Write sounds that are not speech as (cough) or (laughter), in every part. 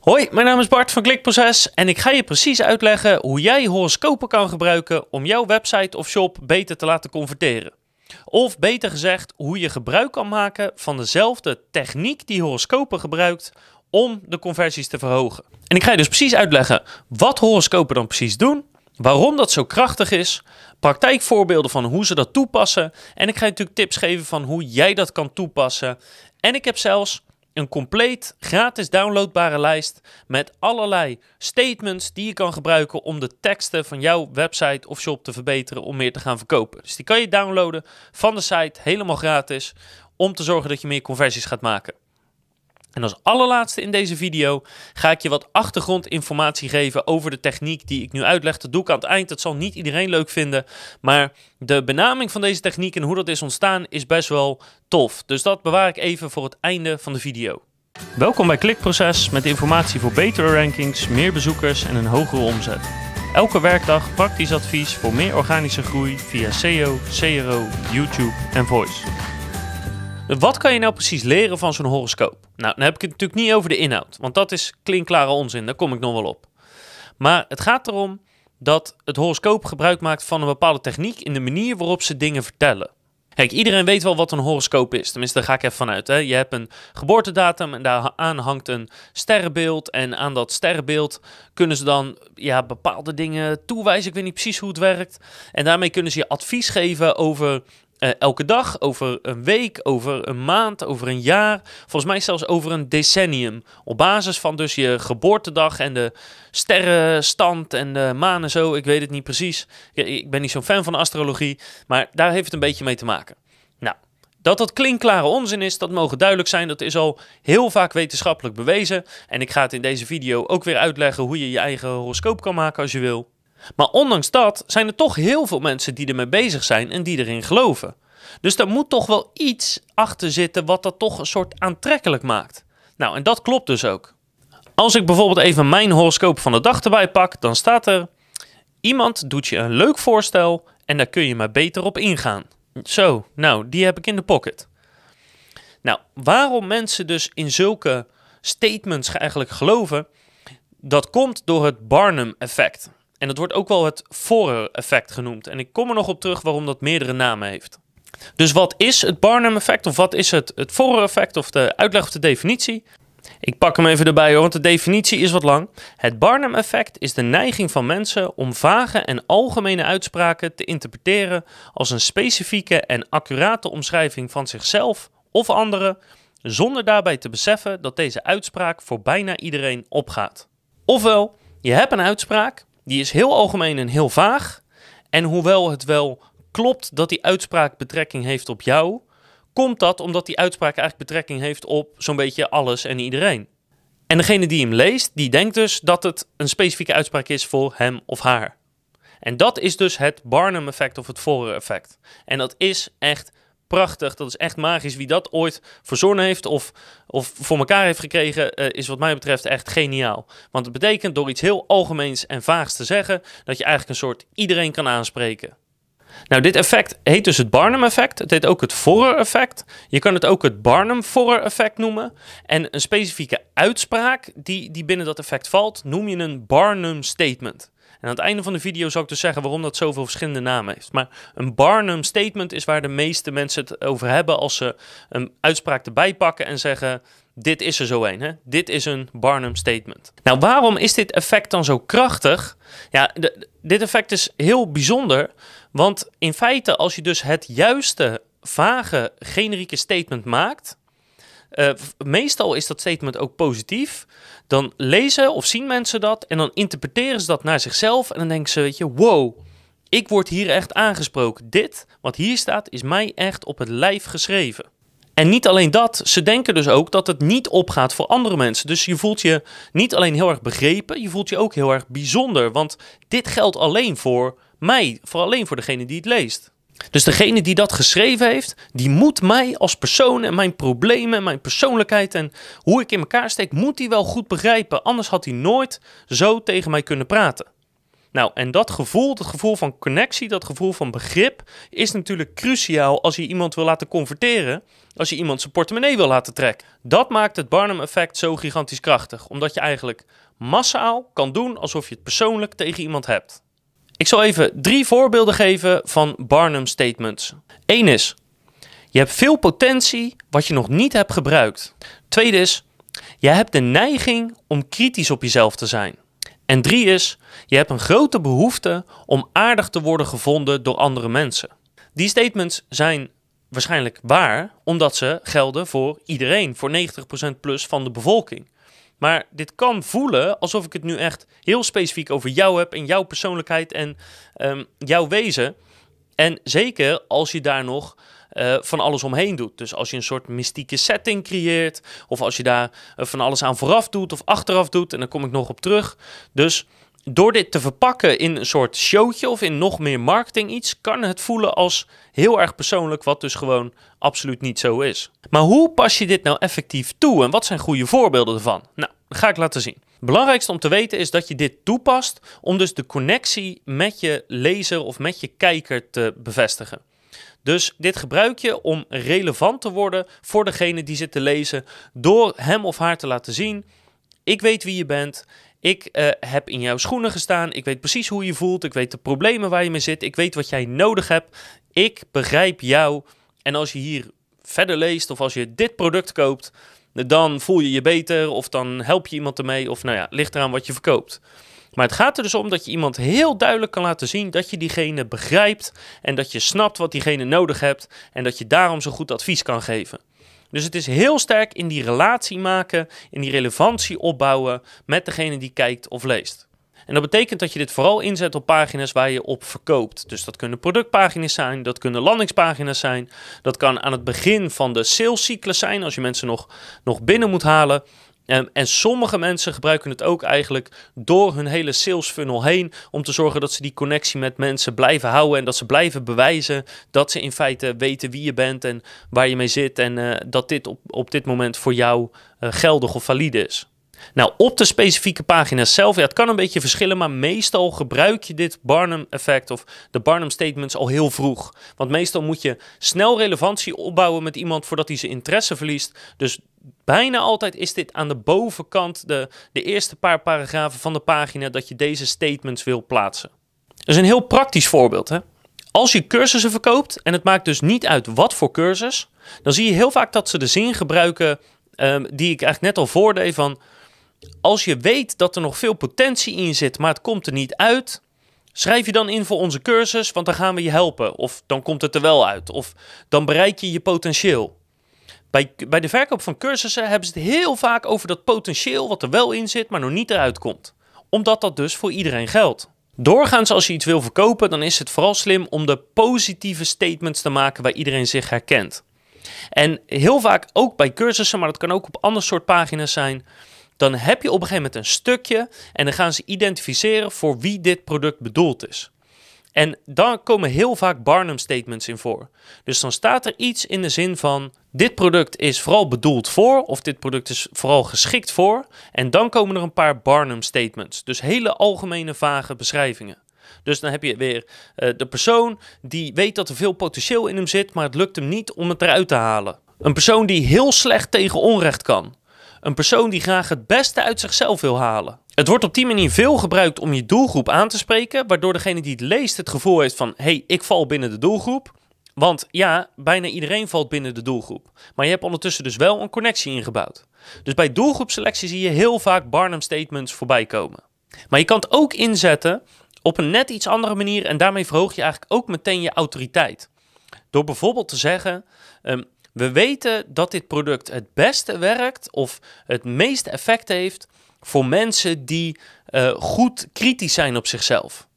Hoi, mijn naam is Bart van Klikproces en ik ga je precies uitleggen hoe jij horoscopen kan gebruiken om jouw website of shop beter te laten converteren. Of beter gezegd, hoe je gebruik kan maken van dezelfde techniek die horoscopen gebruikt om de conversies te verhogen. En ik ga je dus precies uitleggen wat horoscopen dan precies doen, waarom dat zo krachtig is, praktijkvoorbeelden van hoe ze dat toepassen en ik ga je natuurlijk tips geven van hoe jij dat kan toepassen. En ik heb zelfs een compleet gratis downloadbare lijst met allerlei statements die je kan gebruiken om de teksten van jouw website of shop te verbeteren om meer te gaan verkopen. Dus die kan je downloaden van de site helemaal gratis om te zorgen dat je meer conversies gaat maken. En als allerlaatste in deze video ga ik je wat achtergrondinformatie geven over de techniek die ik nu uitleg. Dat doe ik aan het eind, dat zal niet iedereen leuk vinden. Maar de benaming van deze techniek en hoe dat is ontstaan is best wel tof. Dus dat bewaar ik even voor het einde van de video. Welkom bij Klikproces met informatie voor betere rankings, meer bezoekers en een hogere omzet. Elke werkdag praktisch advies voor meer organische groei via SEO, CRO, YouTube en Voice. Wat kan je nou precies leren van zo'n horoscoop? Nou, dan heb ik het natuurlijk niet over de inhoud, want dat is klinkklare onzin, daar kom ik nog wel op. Maar het gaat erom dat het horoscoop gebruik maakt van een bepaalde techniek in de manier waarop ze dingen vertellen. Kijk, iedereen weet wel wat een horoscoop is. Tenminste, daar ga ik even vanuit. Hè. Je hebt een geboortedatum en daaraan hangt een sterrenbeeld. En aan dat sterrenbeeld kunnen ze dan ja, bepaalde dingen toewijzen. Ik weet niet precies hoe het werkt. En daarmee kunnen ze je advies geven over eh, elke dag, over een week, over een maand, over een jaar. Volgens mij zelfs over een decennium. Op basis van dus je geboortedag en de sterrenstand en de maan en zo. Ik weet het niet precies. Ik ben niet zo'n fan van astrologie, maar daar heeft het een beetje mee te maken. Nou, dat dat klinkklare onzin is, dat mogen duidelijk zijn. Dat is al heel vaak wetenschappelijk bewezen. En ik ga het in deze video ook weer uitleggen hoe je je eigen horoscoop kan maken als je wil. Maar ondanks dat zijn er toch heel veel mensen die ermee bezig zijn en die erin geloven. Dus daar moet toch wel iets achter zitten wat dat toch een soort aantrekkelijk maakt. Nou, en dat klopt dus ook. Als ik bijvoorbeeld even mijn horoscoop van de dag erbij pak, dan staat er: Iemand doet je een leuk voorstel en daar kun je maar beter op ingaan. Zo, nou, die heb ik in de pocket. Nou, waarom mensen dus in zulke statements eigenlijk geloven, dat komt door het Barnum-effect. En dat wordt ook wel het Forer-effect genoemd. En ik kom er nog op terug waarom dat meerdere namen heeft. Dus wat is het Barnum-effect of wat is het, het Forer-effect of de uitleg of de definitie? Ik pak hem even erbij hoor, want de definitie is wat lang. Het Barnum-effect is de neiging van mensen om vage en algemene uitspraken te interpreteren als een specifieke en accurate omschrijving van zichzelf of anderen, zonder daarbij te beseffen dat deze uitspraak voor bijna iedereen opgaat. Ofwel, je hebt een uitspraak, die is heel algemeen en heel vaag. En hoewel het wel klopt dat die uitspraak betrekking heeft op jou, komt dat omdat die uitspraak eigenlijk betrekking heeft op zo'n beetje alles en iedereen. En degene die hem leest, die denkt dus dat het een specifieke uitspraak is voor hem of haar. En dat is dus het Barnum effect of het Forer effect. En dat is echt prachtig. Dat is echt magisch. Wie dat ooit verzonnen heeft of, of voor elkaar heeft gekregen, eh, is wat mij betreft echt geniaal. Want het betekent door iets heel algemeens en vaags te zeggen, dat je eigenlijk een soort iedereen kan aanspreken. Nou, dit effect heet dus het Barnum-effect. Het heet ook het Forer-effect. Je kan het ook het Barnum-Forer-effect noemen. En een specifieke uitspraak die, die binnen dat effect valt, noem je een Barnum-statement. En aan het einde van de video zal ik dus zeggen waarom dat zoveel verschillende namen heeft. Maar een Barnum statement is waar de meeste mensen het over hebben als ze een uitspraak erbij pakken en zeggen dit is er zo een. Hè? Dit is een Barnum statement. Nou, waarom is dit effect dan zo krachtig? Ja, dit effect is heel bijzonder. Want in feite, als je dus het juiste, vage, generieke statement maakt, eh, meestal is dat statement ook positief. Dan lezen of zien mensen dat en dan interpreteren ze dat naar zichzelf. En dan denken ze, weet je, wow, ik word hier echt aangesproken. Dit, wat hier staat, is mij echt op het lijf geschreven. En niet alleen dat, ze denken dus ook dat het niet opgaat voor andere mensen. Dus je voelt je niet alleen heel erg begrepen, je voelt je ook heel erg bijzonder. Want dit geldt alleen voor mij, voor alleen voor degene die het leest. Dus degene die dat geschreven heeft, die moet mij als persoon en mijn problemen en mijn persoonlijkheid en hoe ik in elkaar steek, moet hij wel goed begrijpen. Anders had hij nooit zo tegen mij kunnen praten. Nou, en dat gevoel, dat gevoel van connectie, dat gevoel van begrip, is natuurlijk cruciaal als je iemand wil laten converteren, als je iemand zijn portemonnee wil laten trekken. Dat maakt het Barnum-effect zo gigantisch krachtig, omdat je eigenlijk massaal kan doen alsof je het persoonlijk tegen iemand hebt. Ik zal even drie voorbeelden geven van Barnum statements. Eén is: je hebt veel potentie wat je nog niet hebt gebruikt. Tweede is: je hebt de neiging om kritisch op jezelf te zijn. En drie is: je hebt een grote behoefte om aardig te worden gevonden door andere mensen. Die statements zijn waarschijnlijk waar, omdat ze gelden voor iedereen, voor 90% plus van de bevolking. Maar dit kan voelen alsof ik het nu echt heel specifiek over jou heb en jouw persoonlijkheid en ehm, jouw wezen. En zeker als je daar nog eh, van alles omheen doet. Dus als je een soort mystieke setting creëert, of als je daar eh, van alles aan vooraf doet of achteraf doet, en daar kom ik nog op terug. Dus door dit te verpakken in een soort showtje of in nog meer marketing iets, kan het voelen als heel erg persoonlijk, wat dus gewoon absoluut niet zo is. Maar hoe pas je dit nou effectief toe en wat zijn goede voorbeelden ervan? Nou, dat ga ik laten zien. Het belangrijkste om te weten is dat je dit toepast om dus de connectie met je lezer of met je kijker te bevestigen. Dus dit gebruik je om relevant te worden voor degene die zit te lezen, door hem of haar te laten zien: ik weet wie je bent, ik eh, heb in jouw schoenen gestaan. Ik weet precies hoe je voelt. Ik weet de problemen waar je mee zit. Ik weet wat jij nodig hebt. Ik begrijp jou. En als je hier verder leest of als je dit product koopt, dan voel je je beter of dan help je iemand ermee. Of nou ja, ligt eraan wat je verkoopt. Maar het gaat er dus om dat je iemand heel duidelijk kan laten zien dat je diegene begrijpt en dat je snapt wat diegene nodig hebt en dat je daarom zo goed advies kan geven. Dus het is heel sterk in die relatie maken, in die relevantie opbouwen met degene die kijkt of leest. En dat betekent dat je dit vooral inzet op pagina's waar je op verkoopt. Dus dat kunnen productpagina's zijn, dat kunnen landingspagina's zijn. Dat kan aan het begin van de salescyclus zijn, als je mensen nog, nog binnen moet halen en sommige mensen gebruiken het ook eigenlijk door hun hele sales funnel heen. Om te zorgen dat ze die connectie met mensen blijven houden. En dat ze blijven bewijzen dat ze in feite weten wie je bent en waar je mee zit. En eh, dat dit op, op dit moment voor jou eh, geldig of valide is. Nou, op de specifieke pagina zelf, ja, het kan een beetje verschillen, maar meestal gebruik je dit Barnum effect of de Barnum statements al heel vroeg. Want meestal moet je snel relevantie opbouwen met iemand voordat hij zijn interesse verliest. Dus bijna altijd is dit aan de bovenkant, de, de eerste paar paragrafen van de pagina, dat je deze statements wil plaatsen. Dat is een heel praktisch voorbeeld. Hè? Als je cursussen verkoopt, en het maakt dus niet uit wat voor cursus, dan zie je heel vaak dat ze de zin gebruiken ehm, die ik eigenlijk net al voordeed van... Als je weet dat er nog veel potentie in zit, maar het komt er niet uit, Schrijf je dan in voor onze cursus, want dan gaan we je helpen. Of dan komt het er wel uit. Of dan bereik je je potentieel. Bij, bij de verkoop van cursussen hebben ze het heel vaak over dat potentieel wat er wel in zit, maar nog niet eruit komt. Omdat dat dus voor iedereen geldt. Doorgaans als je iets wil verkopen, dan is het vooral slim om de positieve statements te maken waar iedereen zich herkent. En heel vaak ook bij cursussen, maar dat kan ook op ander soort pagina's zijn. Dan heb je op een gegeven moment een stukje en dan gaan ze identificeren voor wie dit product bedoeld is. En dan komen heel vaak Barnum statements in voor. Dus dan staat er iets in de zin van dit product is vooral bedoeld voor, of dit product is vooral geschikt voor. En dan komen er een paar Barnum statements. Dus hele algemene vage beschrijvingen. Dus dan heb je weer eh, de persoon die weet dat er veel potentieel in hem zit, maar het lukt hem niet om het eruit te halen. Een persoon die heel slecht tegen onrecht kan. Een persoon die graag het beste uit zichzelf wil halen. Het wordt op die manier veel gebruikt om je doelgroep aan te spreken, waardoor degene die het leest het gevoel heeft van hé, hey, ik val binnen de doelgroep. Want ja, bijna iedereen valt binnen de doelgroep. Maar je hebt ondertussen dus wel een connectie ingebouwd. Dus bij doelgroepselectie zie je heel vaak Barnum statements voorbij komen. Maar je kan het ook inzetten op een net iets andere manier en daarmee verhoog je eigenlijk ook meteen je autoriteit. Door bijvoorbeeld te zeggen: ehm, We weten dat dit product het beste werkt of het meeste effect heeft voor mensen die eh, goed kritisch zijn op zichzelf.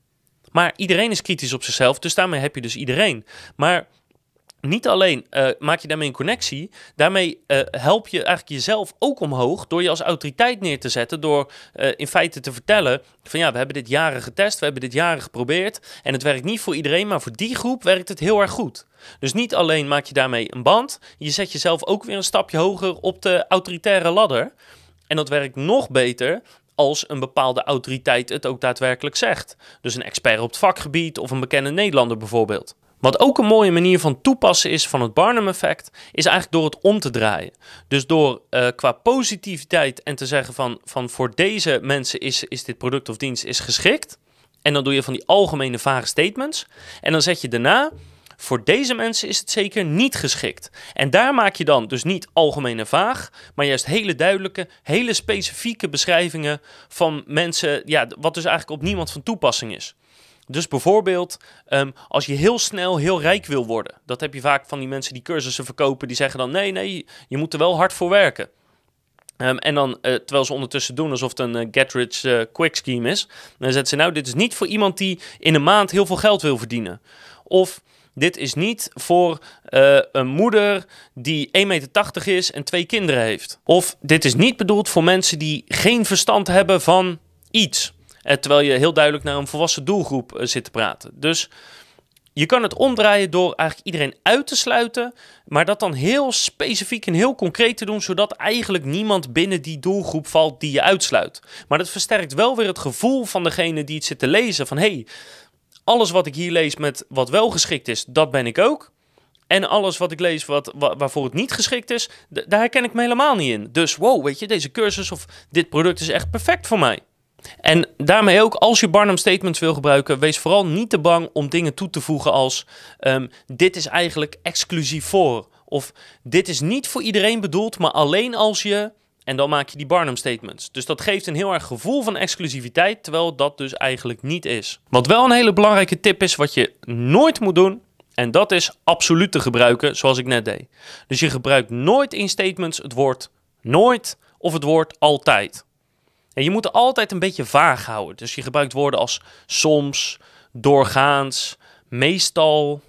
Maar iedereen is kritisch op zichzelf, dus daarmee heb je dus iedereen. Maar niet alleen eh, maak je daarmee een connectie, daarmee eh, help je eigenlijk jezelf ook omhoog door je als autoriteit neer te zetten. Door eh, in feite te vertellen: van ja, we hebben dit jaren getest, we hebben dit jaren geprobeerd. En het werkt niet voor iedereen, maar voor die groep werkt het heel erg goed. Dus niet alleen maak je daarmee een band, je zet jezelf ook weer een stapje hoger op de autoritaire ladder. En dat werkt nog beter als een bepaalde autoriteit het ook daadwerkelijk zegt. Dus een expert op het vakgebied of een bekende Nederlander bijvoorbeeld. Wat ook een mooie manier van toepassen is van het Barnum-effect, is eigenlijk door het om te draaien. Dus door eh, qua positiviteit en te zeggen van, van voor deze mensen is, is dit product of dienst is geschikt. En dan doe je van die algemene vage statements. En dan zet je daarna voor deze mensen is het zeker niet geschikt. En daar maak je dan dus niet algemene vaag, maar juist hele duidelijke, hele specifieke beschrijvingen van mensen, ja, wat dus eigenlijk op niemand van toepassing is. Dus bijvoorbeeld, ehm, als je heel snel heel rijk wil worden, dat heb je vaak van die mensen die cursussen verkopen, die zeggen dan: nee, nee, je moet er wel hard voor werken. Ehm, en dan, eh, terwijl ze ondertussen doen alsof het een uh, get rich eh, quick scheme is, dan zetten ze: nou, dit is niet voor iemand die in een maand heel veel geld wil verdienen. Of dit is niet voor eh, een moeder die 1,80 meter is en twee kinderen heeft. Of dit is niet bedoeld voor mensen die geen verstand hebben van iets. Eh, terwijl je heel duidelijk naar een volwassen doelgroep eh, zit te praten. Dus je kan het omdraaien door eigenlijk iedereen uit te sluiten, maar dat dan heel specifiek en heel concreet te doen, zodat eigenlijk niemand binnen die doelgroep valt die je uitsluit. Maar dat versterkt wel weer het gevoel van degene die het zit te lezen van hé, hey, alles wat ik hier lees met wat wel geschikt is, dat ben ik ook. En alles wat ik lees wat, waarvoor het niet geschikt is, daar herken ik me helemaal niet in. Dus wow, weet je, deze cursus of dit product is echt perfect voor mij. En daarmee ook, als je Barnum Statements wil gebruiken, wees vooral niet te bang om dingen toe te voegen als ehm, dit is eigenlijk exclusief voor. Of dit is niet voor iedereen bedoeld, maar alleen als je en dan maak je die Barnum statements. Dus dat geeft een heel erg gevoel van exclusiviteit, terwijl dat dus eigenlijk niet is. Wat wel een hele belangrijke tip is, wat je nooit moet doen, en dat is absoluut te gebruiken, zoals ik net deed. Dus je gebruikt nooit in statements het woord nooit of het woord altijd. En je moet altijd een beetje vaag houden. Dus je gebruikt woorden als soms, doorgaans, meestal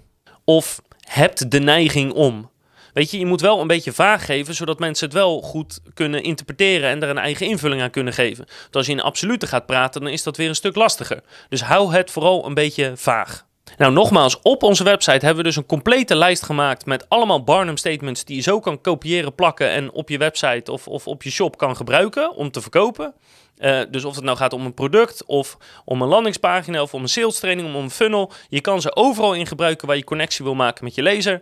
of hebt de neiging om. Weet je, je moet wel een beetje vaag geven, zodat mensen het wel goed kunnen interpreteren en er een eigen invulling aan kunnen geven. Want als je in absolute gaat praten, dan is dat weer een stuk lastiger. Dus hou het vooral een beetje vaag. Nou, nogmaals, op onze website hebben we dus een complete lijst gemaakt met allemaal Barnum statements die je zo kan kopiëren, plakken en op je website of, of op je shop kan gebruiken om te verkopen. Eh, dus of het nou gaat om een product of om een landingspagina of om een sales training, om een funnel. Je kan ze overal in gebruiken waar je connectie wil maken met je lezer.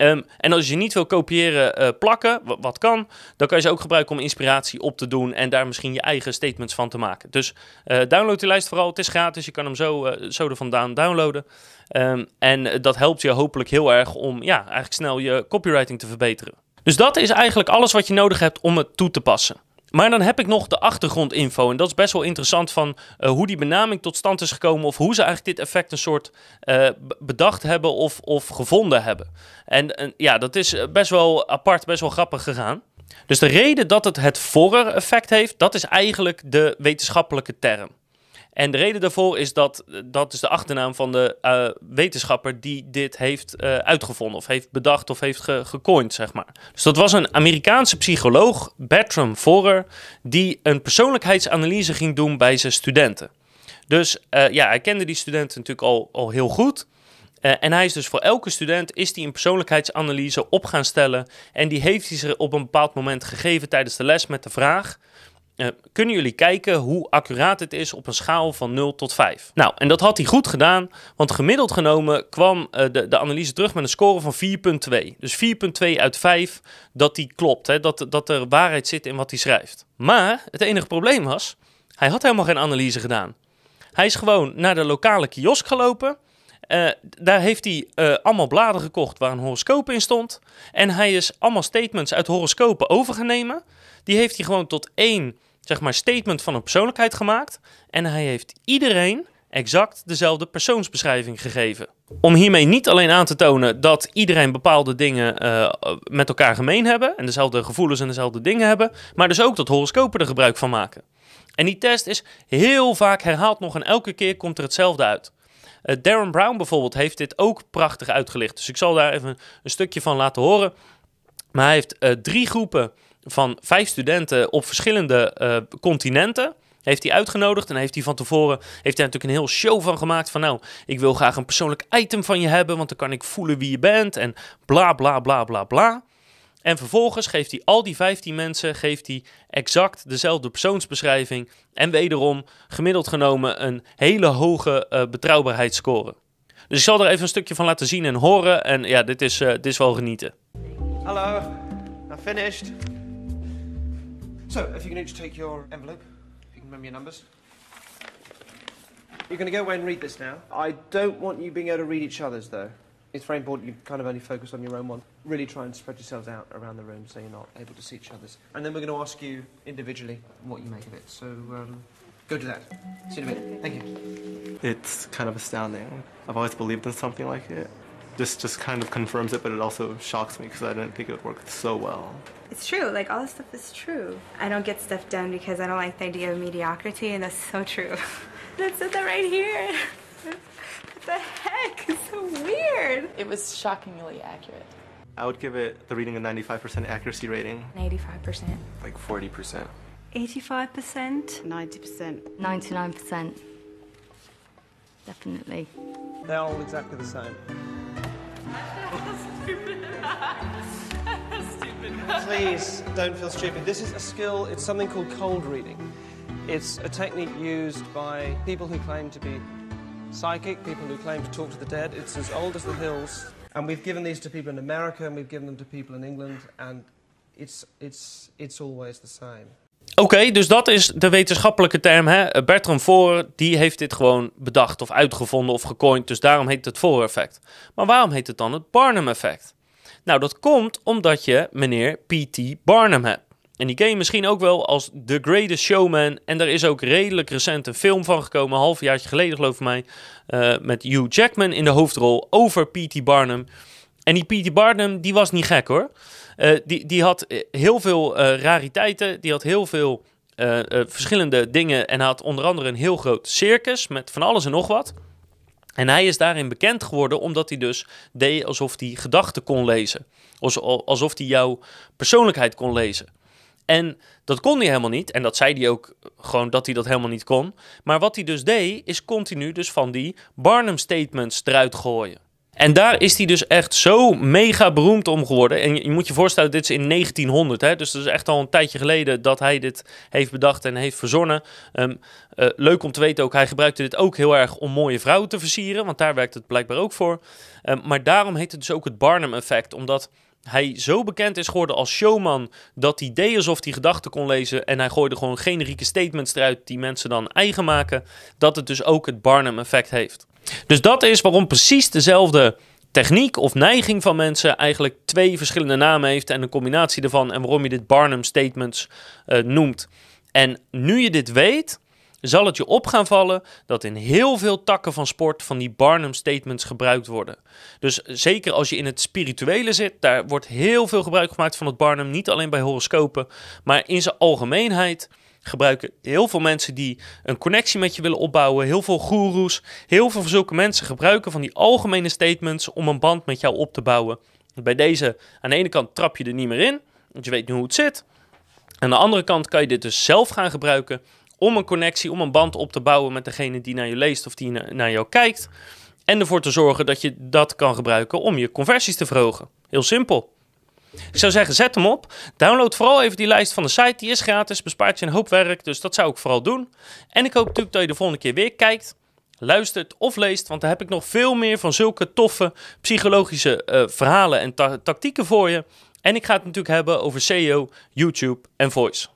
Ehm, en als je niet wil kopiëren, eh, plakken, wat, kan, dan kan je ze ook gebruiken om inspiratie op te doen en daar misschien je eigen statements van te maken. Dus eh, download die lijst vooral, het is gratis, je kan hem zo, eh, zo er vandaan downloaden. Ehm, en dat helpt je hopelijk heel erg om ja, eigenlijk snel je copywriting te verbeteren. Dus dat is eigenlijk alles wat je nodig hebt om het toe te passen. Maar dan heb ik nog de achtergrondinfo. En dat is best wel interessant van eh, hoe die benaming tot stand is gekomen. Of hoe ze eigenlijk dit effect een soort eh, bedacht hebben of, of gevonden hebben. En, en ja, dat is eh, best wel apart, best wel grappig gegaan. Dus de reden dat het het Forer-effect heeft, dat is eigenlijk de wetenschappelijke term. En de reden daarvoor is dat, dat is de achternaam van de eh, wetenschapper die dit heeft eh, uitgevonden of heeft bedacht of heeft ge gecoind, zeg maar. Dus dat was een Amerikaanse psycholoog, Bertram Forer, die een persoonlijkheidsanalyse ging doen bij zijn studenten. Dus eh, ja, hij kende die studenten natuurlijk al, al heel goed. en hij is dus voor elke student is die een persoonlijkheidsanalyse op gaan stellen. En die heeft hij ze op een bepaald moment gegeven tijdens de les met de vraag: eh, kunnen jullie kijken hoe accuraat het is op een schaal van 0 tot 5? Nou, en dat had hij goed gedaan, want gemiddeld genomen kwam eh, de, de, analyse terug met een score van 4,2. Dus 4,2 uit 5 dat die klopt, hè, dat, dat er waarheid zit in wat hij schrijft. Maar het enige probleem was, hij had helemaal geen analyse gedaan. Hij is gewoon naar de lokale kiosk gelopen. Eh, daar heeft hij allemaal bladen gekocht waar een horoscoop in stond. En hij is allemaal statements uit horoscopen overgenomen. Die heeft hij gewoon tot één zeg maar, statement van een persoonlijkheid gemaakt. En hij heeft iedereen exact dezelfde persoonsbeschrijving gegeven. Om hiermee niet alleen aan te tonen dat iedereen bepaalde dingen eh, met elkaar gemeen hebben en dezelfde gevoelens en dezelfde dingen hebben, maar dus ook dat horoscopen er gebruik van maken. En die test is heel vaak herhaald nog en elke keer komt er hetzelfde uit. Eh, Darren Brown bijvoorbeeld heeft dit ook prachtig uitgelicht. Dus ik zal daar even een stukje van laten horen. Maar hij heeft eh, drie groepen van vijf studenten op verschillende eh, continenten. Heeft hij uitgenodigd en heeft hij van tevoren heeft hij natuurlijk een heel show van gemaakt. Van nou, ik wil graag een persoonlijk item van je hebben, want dan kan ik voelen wie je bent en bla bla bla bla bla. En vervolgens geeft hij al die 15 mensen geeft hij exact dezelfde persoonsbeschrijving. En wederom gemiddeld genomen een hele hoge uh, betrouwbaarheidsscore. Dus ik zal er even een stukje van laten zien en horen. En ja, dit is, eh, dit is wel genieten. Hallo, I'm finished. So, if you can each take your envelope, if you can remember your numbers. You're going to go away and read this now. I don't want you being able to read each other's, though. It's very important you kind of only focus on your own one. Really try and spread yourselves out around the room so you're not able to see each other's. And then we're going to ask you individually what you make of it. So um, go do that. See you in a bit. Thank you. It's kind of astounding. I've always believed in something like it this just kind of confirms it, but it also shocks me because I didn't think it would work so well. It's true, like all this stuff is true. I don't get stuff done because I don't like the idea of mediocrity, and that's so true. Let's (laughs) that right here. what the heck? It's so weird. It was shockingly accurate. I would give it the reading a 95% accuracy rating. 85%. Like 40%. 85%. 90%. 99%. Definitely. They're all exactly the same. Please don't feel stupid. This is a skill, it's something called cold reading. It's a technique used by people who claim to be psychic, people who claim to talk to the dead. It's as old as the hills. And we've given these to people in America and we've given them to people in England. And it's, it's, it's always the same. Oké, dus dat is de wetenschappelijke term. Hè? Bertram Forer die heeft dit gewoon bedacht of uitgevonden of gecoind. Dus daarom heet het Forer-effect. Maar waarom heet het dan het Barnum-effect? Nou, dat komt omdat je meneer P.T. Barnum hebt. En die ken je misschien ook wel als The Greatest Showman. En daar is ook redelijk recent een film van gekomen, een jaar geleden geloof ik mij. Eh, met Hugh Jackman in de hoofdrol over P.T. Barnum. En die P.T. Barnum, die was niet gek hoor. Eh, die, die had eh, heel veel rariteiten, die had heel veel verschillende dingen. En had onder andere een heel groot circus met van alles en nog wat. En hij is daarin bekend geworden omdat hij dus deed alsof hij gedachten kon lezen. Alsof hij jouw persoonlijkheid kon lezen. En dat kon hij helemaal niet. En dat zei hij ook gewoon dat hij dat helemaal niet kon. Maar wat hij dus deed, is continu dus van die Barnum statements eruit gooien. En daar is hij dus echt zo mega beroemd om geworden. En je, moet je voorstellen, dit is in 1900. Hè? Dus dat is echt al een tijdje geleden dat hij dit heeft bedacht en heeft verzonnen. Ehm, eh, leuk om te weten ook, hij gebruikte dit ook heel erg om mooie vrouwen te versieren. Want daar werkt het blijkbaar ook voor. Ehm, maar daarom heet het dus ook het Barnum effect. Omdat hij zo bekend is geworden als showman dat hij deed alsof hij gedachten kon lezen en hij gooide gewoon generieke statements eruit die mensen dan eigen maken, dat het dus ook het Barnum effect heeft. Dus dat is waarom precies dezelfde techniek of neiging van mensen eigenlijk twee verschillende namen heeft en een combinatie ervan en waarom je dit Barnum Statements eh, noemt. En nu je dit weet, zal het je op gaan vallen dat in heel veel takken van sport van die Barnum Statements gebruikt worden. Dus zeker als je in het spirituele zit, daar wordt heel veel gebruik gemaakt van het Barnum, niet alleen bij horoscopen, maar in zijn algemeenheid gebruiken heel veel mensen die een connectie met je willen opbouwen, heel veel goeroes, heel veel zulke mensen gebruiken van die algemene statements om een band met jou op te bouwen. Bij deze, aan de ene kant trap je er niet meer in, want je weet nu hoe het zit. Aan de andere kant kan je dit dus zelf gaan gebruiken om een connectie, om een band op te bouwen met degene die naar je leest of die naar jou kijkt. En ervoor te zorgen dat je dat kan gebruiken om je conversies te verhogen. Heel simpel. Ik zou zeggen, zet hem op. Download vooral even die lijst van de site. Die is gratis, bespaart je een hoop werk. Dus dat zou ik vooral doen. En ik hoop natuurlijk dat je de volgende keer weer kijkt, luistert of leest. Want daar heb ik nog veel meer van zulke toffe psychologische eh, verhalen en tactieken voor je. En ik ga het natuurlijk hebben over SEO, YouTube en voice.